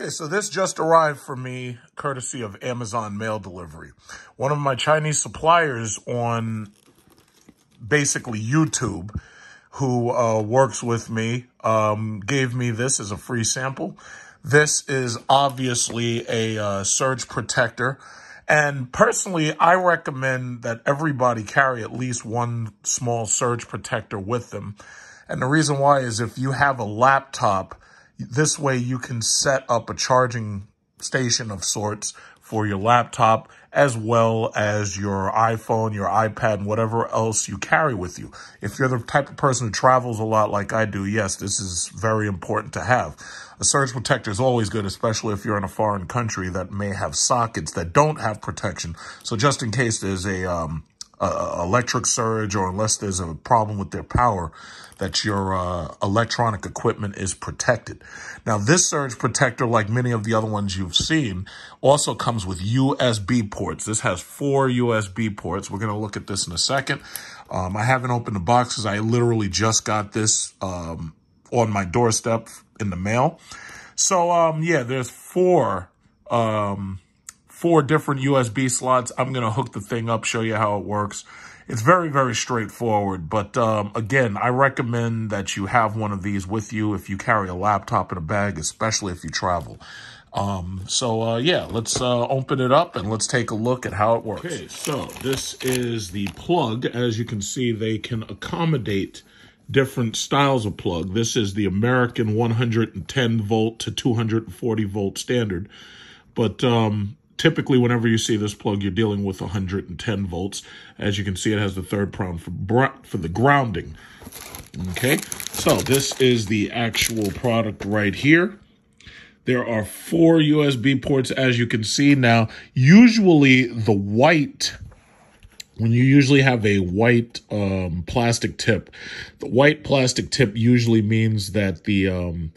Okay, so this just arrived for me courtesy of Amazon mail delivery. One of my Chinese suppliers on basically YouTube who uh, works with me um, gave me this as a free sample. This is obviously a uh, surge protector. And personally, I recommend that everybody carry at least one small surge protector with them. And the reason why is if you have a laptop this way you can set up a charging station of sorts for your laptop as well as your iPhone, your iPad, and whatever else you carry with you. If you're the type of person who travels a lot like I do, yes, this is very important to have. A surge protector is always good, especially if you're in a foreign country that may have sockets that don't have protection. So just in case there's a um, uh, electric surge or unless there's a problem with their power, that your uh, electronic equipment is protected. Now, this surge protector, like many of the other ones you've seen, also comes with USB ports. This has four USB ports. We're going to look at this in a second. Um, I haven't opened the boxes. I literally just got this um, on my doorstep in the mail. So, um, yeah, there's four um, four different USB slots. I'm going to hook the thing up, show you how it works. It's very, very straightforward. But um, again, I recommend that you have one of these with you if you carry a laptop in a bag, especially if you travel. Um, so uh, yeah, let's uh, open it up and let's take a look at how it works. Okay, so this is the plug. As you can see, they can accommodate different styles of plug. This is the American 110 volt to 240 volt standard. But um, typically whenever you see this plug, you're dealing with 110 volts. As you can see, it has the third prong for, for the grounding. Okay, so this is the actual product right here. There are four USB ports, as you can see. Now, usually the white, when you usually have a white um, plastic tip, the white plastic tip usually means that the... Um,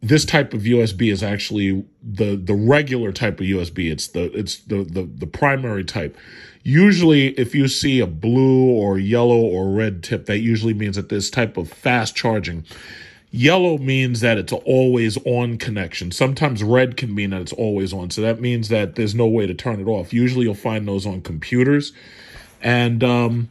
this type of USB is actually the the regular type of USB. It's the it's the the, the primary type. Usually, if you see a blue or yellow or red tip, that usually means that this type of fast charging. Yellow means that it's always on connection. Sometimes red can mean that it's always on. So that means that there's no way to turn it off. Usually you'll find those on computers. And um,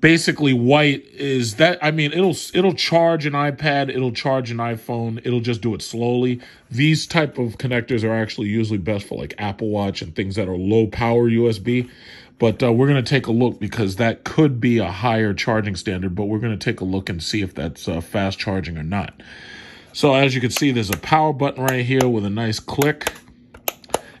basically white is that i mean it'll it'll charge an ipad it'll charge an iphone it'll just do it slowly these type of connectors are actually usually best for like apple watch and things that are low power usb but uh, we're going to take a look because that could be a higher charging standard but we're going to take a look and see if that's uh, fast charging or not so as you can see there's a power button right here with a nice click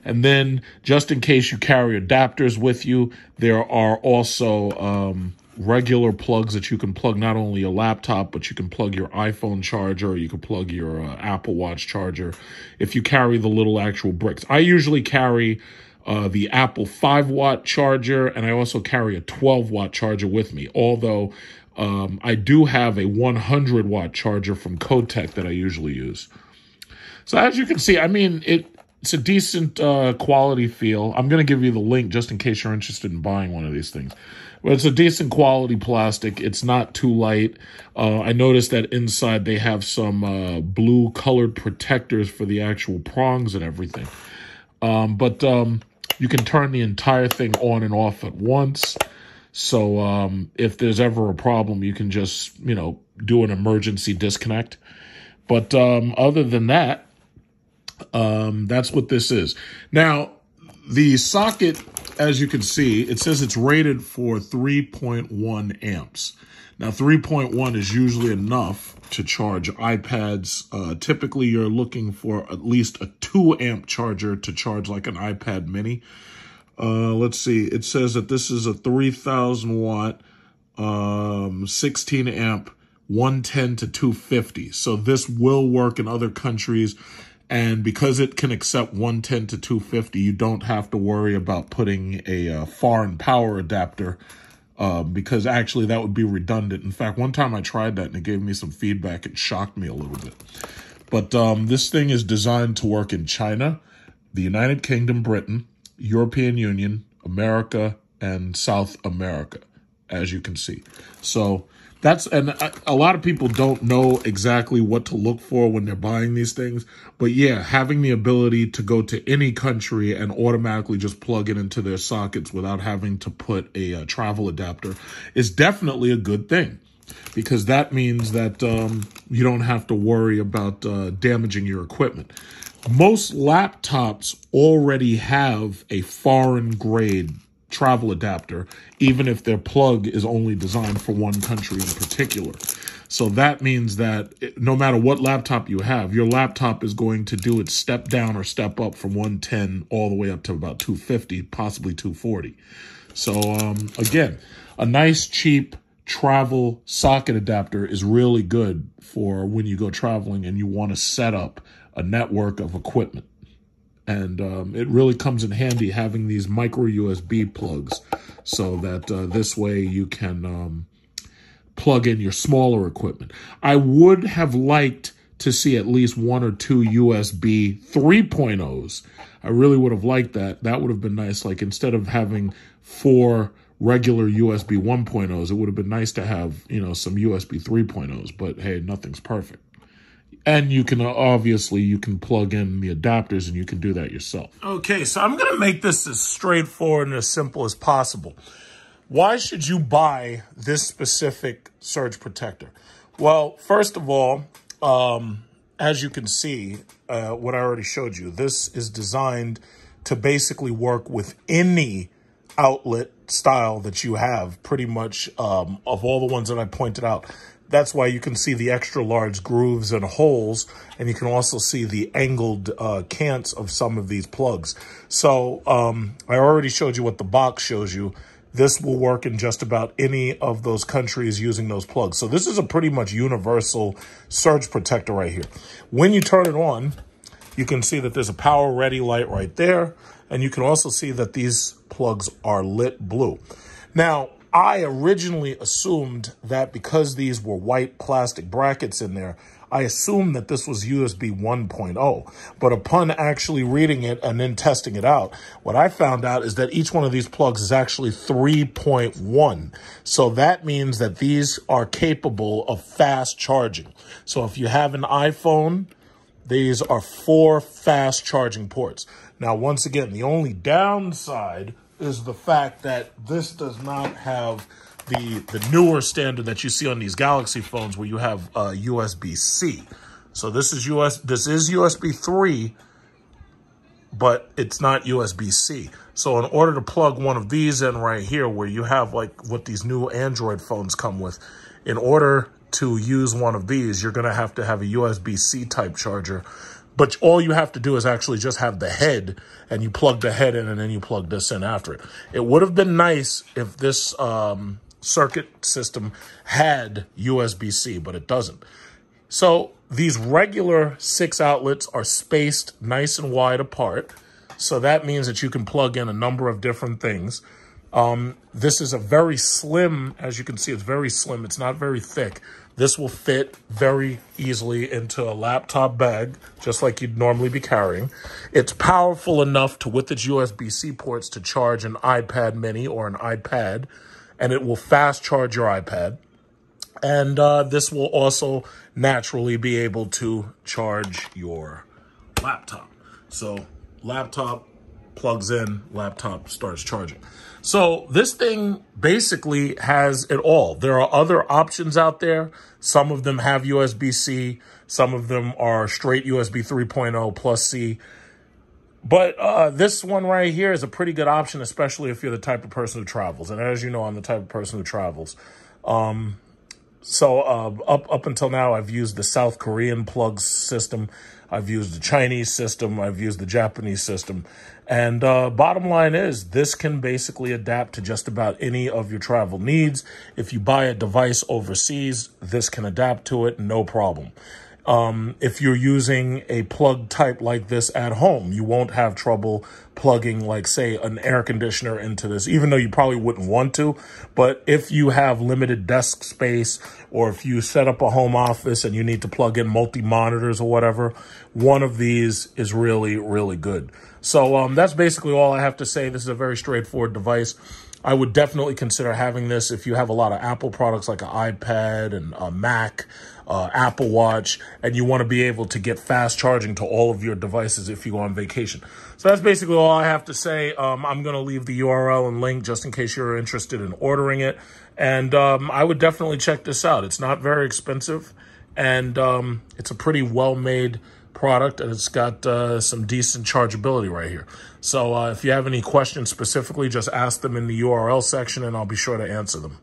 and then just in case you carry adapters with you there are also um, regular plugs that you can plug not only a laptop, but you can plug your iPhone charger, you can plug your uh, Apple Watch charger if you carry the little actual bricks. I usually carry uh, the Apple 5 watt charger, and I also carry a 12 watt charger with me, although um, I do have a 100 watt charger from Kotec that I usually use. So as you can see, I mean, it it's a decent uh, quality feel. I'm going to give you the link just in case you're interested in buying one of these things. But it's a decent quality plastic. It's not too light. Uh, I noticed that inside they have some uh, blue colored protectors for the actual prongs and everything. Um, but um, you can turn the entire thing on and off at once. So um, if there's ever a problem, you can just, you know, do an emergency disconnect. But um, other than that, um, that's what this is. Now, the socket, as you can see, it says it's rated for 3.1 amps. Now, 3.1 is usually enough to charge iPads. Uh, typically, you're looking for at least a 2 amp charger to charge like an iPad mini. Uh, let's see. It says that this is a 3,000 watt, um, 16 amp, 110 to 250. So this will work in other countries. And because it can accept 110 to 250, you don't have to worry about putting a uh, foreign power adapter um, because actually that would be redundant. In fact, one time I tried that and it gave me some feedback. It shocked me a little bit. But um, this thing is designed to work in China, the United Kingdom, Britain, European Union, America, and South America as you can see. So that's, and a lot of people don't know exactly what to look for when they're buying these things. But yeah, having the ability to go to any country and automatically just plug it into their sockets without having to put a, a uh, travel adapter is definitely a good thing because that means that um, you don't have to worry about uh, damaging your equipment. Most laptops already have a foreign grade travel adapter, even if their plug is only designed for one country in particular. So that means that no matter what laptop you have, your laptop is going to do its step down or step up from 110 all the way up to about 250, possibly 240. So um, again, a nice, cheap travel socket adapter is really good for when you go traveling and you want to set up a network of equipment and um, it really comes in handy having these micro USB plugs so that uh, this way you can um, plug in your smaller equipment. I would have liked to see at least one or two USB 3.0s. I really would have liked that. That would have been nice. Like instead of having four regular USB 1.0s, it would have been nice to have, you know, some USB 3.0s, but hey, nothing's perfect and you can uh, obviously you can plug in the adapters and you can do that yourself. Okay, so I'm going to make this as straightforward and as simple as possible. Why should you buy this specific surge protector? Well, first of all, um, as you can see, uh, what I already showed you, this is designed to basically work with any outlet style that you have, pretty much um, of all the ones that I pointed out that's why you can see the extra large grooves and holes, and you can also see the angled uh, cants of some of these plugs. So um, I already showed you what the box shows you. This will work in just about any of those countries using those plugs. So this is a pretty much universal surge protector right here. When you turn it on, you can see that there's a power ready light right there. And you can also see that these plugs are lit blue. Now, I originally assumed that because these were white plastic brackets in there, I assumed that this was USB 1.0. But upon actually reading it and then testing it out, what I found out is that each one of these plugs is actually 3.1. So that means that these are capable of fast charging. So if you have an iPhone, these are four fast charging ports. Now, once again, the only downside is the fact that this does not have the the newer standard that you see on these Galaxy phones where you have uh, USB-C. So this is US this is USB 3 but it's not USB-C. So in order to plug one of these in right here where you have like what these new Android phones come with, in order to use one of these, you're going to have to have a USB-C type charger but all you have to do is actually just have the head and you plug the head in and then you plug this in after it. It would have been nice if this um, circuit system had USB-C, but it doesn't. So these regular six outlets are spaced nice and wide apart. So that means that you can plug in a number of different things. Um, this is a very slim, as you can see, it's very slim. It's not very thick. This will fit very easily into a laptop bag, just like you'd normally be carrying. It's powerful enough to, with its USB-C ports, to charge an iPad mini or an iPad, and it will fast charge your iPad. And uh, this will also naturally be able to charge your laptop. So laptop plugs in, laptop starts charging. So this thing basically has it all. There are other options out there. Some of them have USB-C. Some of them are straight USB 3.0 plus C. But uh, this one right here is a pretty good option, especially if you're the type of person who travels. And as you know, I'm the type of person who travels. Um, so uh, up up until now, I've used the South Korean plug system. I've used the Chinese system. I've used the Japanese system. And uh, bottom line is, this can basically adapt to just about any of your travel needs. If you buy a device overseas, this can adapt to it, no problem. Um, if you're using a plug type like this at home, you won't have trouble plugging, like, say, an air conditioner into this, even though you probably wouldn't want to. But if you have limited desk space or if you set up a home office and you need to plug in multi monitors or whatever, one of these is really, really good. So um, that's basically all I have to say. This is a very straightforward device. I would definitely consider having this if you have a lot of Apple products like an iPad and a Mac uh, Apple Watch, and you want to be able to get fast charging to all of your devices if you go on vacation. So that's basically all I have to say. Um, I'm going to leave the URL and link just in case you're interested in ordering it. And um, I would definitely check this out. It's not very expensive, and um, it's a pretty well-made product and it's got uh, some decent chargeability right here. So uh, if you have any questions specifically, just ask them in the URL section and I'll be sure to answer them.